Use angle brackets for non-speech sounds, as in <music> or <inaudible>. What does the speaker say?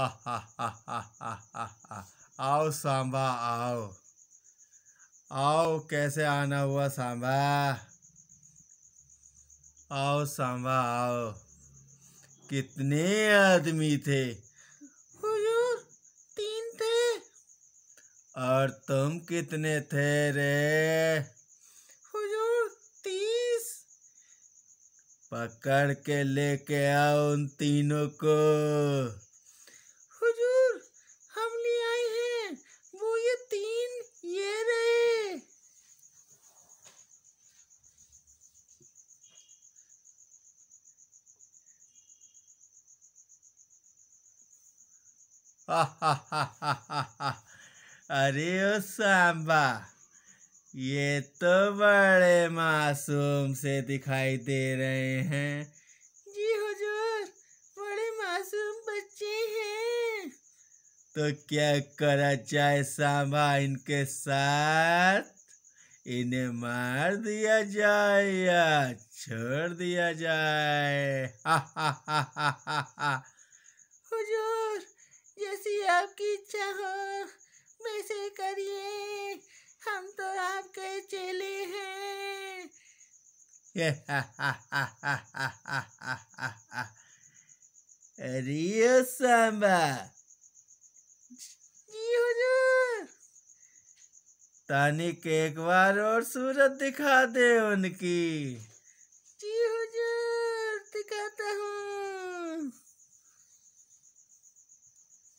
हा हा हा हा हा हा हा आओ सांबा आओ आओ कैसे आना हुआ सांबा आओ सांबा आओ कितने आदमी थे हुजूर तीन थे और तुम कितने थे रे हुजूर तीस पकड़ के लेके आओ उन तीनों को <laughs> अरे ओ सांबा ये तो बड़े मासूम से दिखाई दे रहे हैं जी हुजूर बड़े मासूम बच्चे हैं तो क्या करा जाए सांबा इनके साथ इन्हें मार दिया जाए या छोड़ दिया जाए हा हा हा हा हा हुजूर जैसी आपकी इच्छा हो वैसे करिए हम तो आपके चेले हैं <laughs> रियो सांबा जी हुजूर तानिक एक बार और सूरत दिखा दे उनकी जी हुजूर